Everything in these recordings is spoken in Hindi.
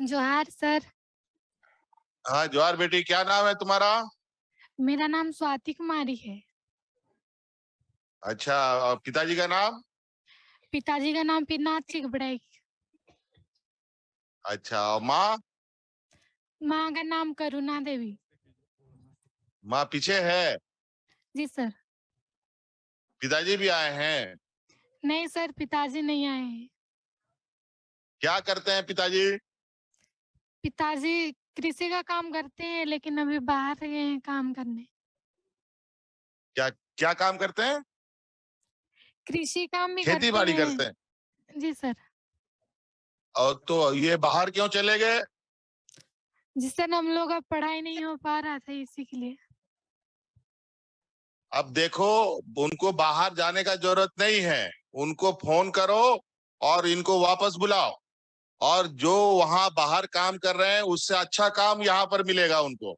जोहार सर हाँ जोहार बेटी क्या नाम है तुम्हारा मेरा नाम स्वाति कुमारी है अच्छा और पिताजी का नाम पिताजी का नाम पिनाथ बड़ाई अच्छा और माँ माँ का नाम करुणा देवी माँ पीछे है जी सर पिताजी भी आए हैं नहीं सर पिताजी नहीं आए हैं क्या करते हैं पिताजी पिताजी कृषि का काम करते हैं लेकिन अभी बाहर गए हैं काम करने क्या क्या काम करते हैं कृषि काम भी खेती बाड़ी करते हैं जी सर और तो ये बाहर क्यों चले गए जिससे हम लोग अब पढ़ाई नहीं हो पा रहा था इसी के लिए अब देखो उनको बाहर जाने का जरूरत नहीं है उनको फोन करो और इनको वापस बुलाओ और जो वहां बाहर काम कर रहे हैं उससे अच्छा काम यहाँ पर मिलेगा उनको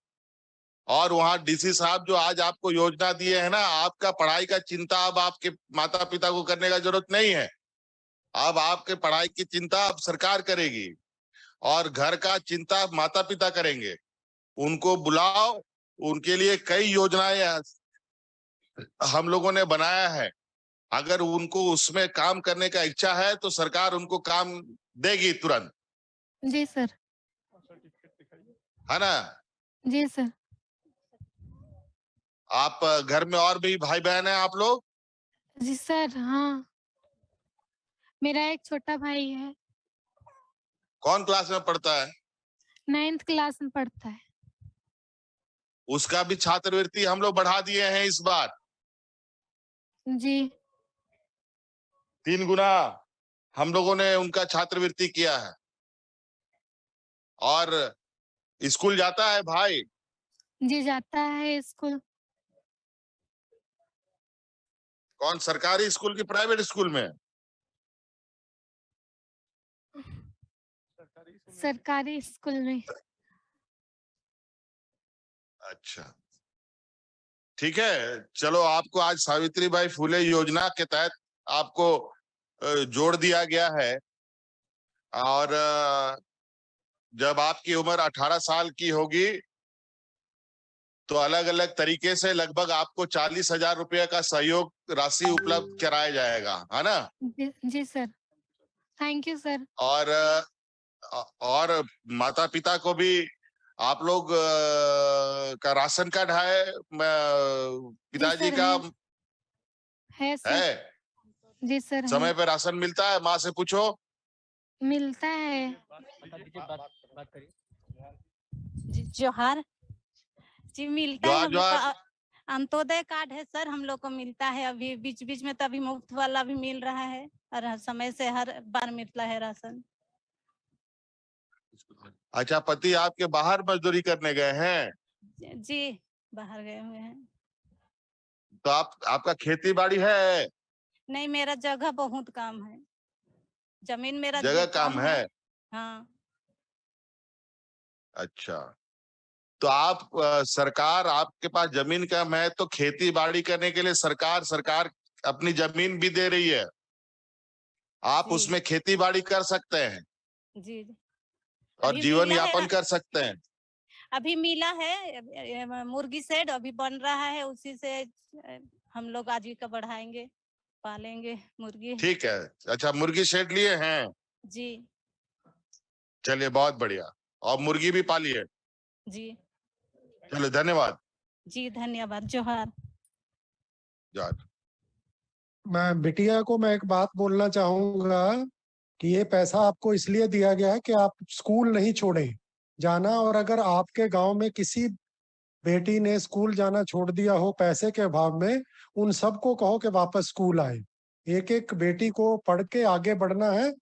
और वहाँ डीसी साहब जो आज आपको योजना दिए है ना आपका पढ़ाई का चिंता अब आपके माता पिता को करने का जरूरत नहीं है अब आपके पढ़ाई की चिंता अब सरकार करेगी और घर का चिंता माता पिता करेंगे उनको बुलाओ उनके लिए कई योजनाएं हम लोगों ने बनाया है अगर उनको उसमें काम करने का इच्छा है तो सरकार उनको काम देगी तुरंत जी सर है ना जी सर आप घर में और भी भाई बहन है आप लोग जी सर हाँ मेरा एक छोटा भाई है कौन क्लास में पढ़ता है नाइन्थ क्लास में पढ़ता है उसका भी छात्रवृत्ति हम लोग बढ़ा दिए हैं इस बार जी तीन गुना हम लोगों ने उनका छात्रवृत्ति किया है और स्कूल जाता है भाई जी जाता है स्कूल कौन सरकारी स्कूल की प्राइवेट स्कूल में सरकारी स्कूल में अच्छा ठीक है चलो आपको आज सावित्री बाई फूले योजना के तहत आपको जोड़ दिया गया है और जब आपकी उम्र 18 साल की होगी तो अलग अलग तरीके से लगभग आपको चालीस हजार रुपये का सहयोग राशि उपलब्ध कराया जाएगा है ना जी, जी सर थैंक यू सर और और माता पिता को भी आप लोग का राशन कार्ड है पिताजी का है, है जी सर समय हाँ। पे राशन मिलता है माँ से पूछो मिलता है जोहार जी मिलता है तो, अंतोदय कार्ड है सर हम लोग को मिलता है अभी बीच बीच में तो अभी मुफ्त वाला भी मिल रहा है और समय से हर बार मिलता है राशन अच्छा पति आपके बाहर मजदूरी करने गए हैं जी बाहर गए हुए हैं तो आप आपका खेती बाड़ी है नहीं मेरा जगह बहुत काम है जमीन मेरा जगह काम है, है। हाँ अच्छा तो आप सरकार आपके पास जमीन कम है तो खेती बाड़ी करने के लिए सरकार सरकार अपनी जमीन भी दे रही है आप उसमें खेती बाड़ी कर सकते हैं जी और जीवन यापन कर सकते हैं अभी मिला है मुर्गी सेड अभी बन रहा है उसी से हम लोग आजीविका बढ़ाएंगे पालेंगे मुर्गी ठीक है अच्छा मुर्गी शेड लिए हैं जी चलिए बहुत बढ़िया और मुर्गी भी पाली है जी चलो धन्यवाद जी धन्यवाद जोहार जोहार मैं बिटिया को मैं एक बात बोलना चाहूंगा कि ये पैसा आपको इसलिए दिया गया है कि आप स्कूल नहीं छोड़े जाना और अगर आपके गांव में किसी बेटी ने स्कूल जाना छोड़ दिया हो पैसे के अभाव में उन सबको कहो कि वापस स्कूल आए एक एक बेटी को पढ़ के आगे बढ़ना है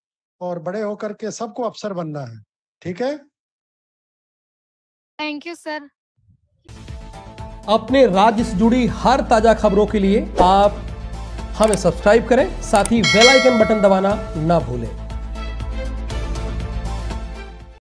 और बड़े होकर के सबको अफसर बनना है ठीक है थैंक यू सर अपने राज्य से जुड़ी हर ताजा खबरों के लिए आप हमें सब्सक्राइब करें साथ ही बेल आइकन बटन दबाना ना भूलें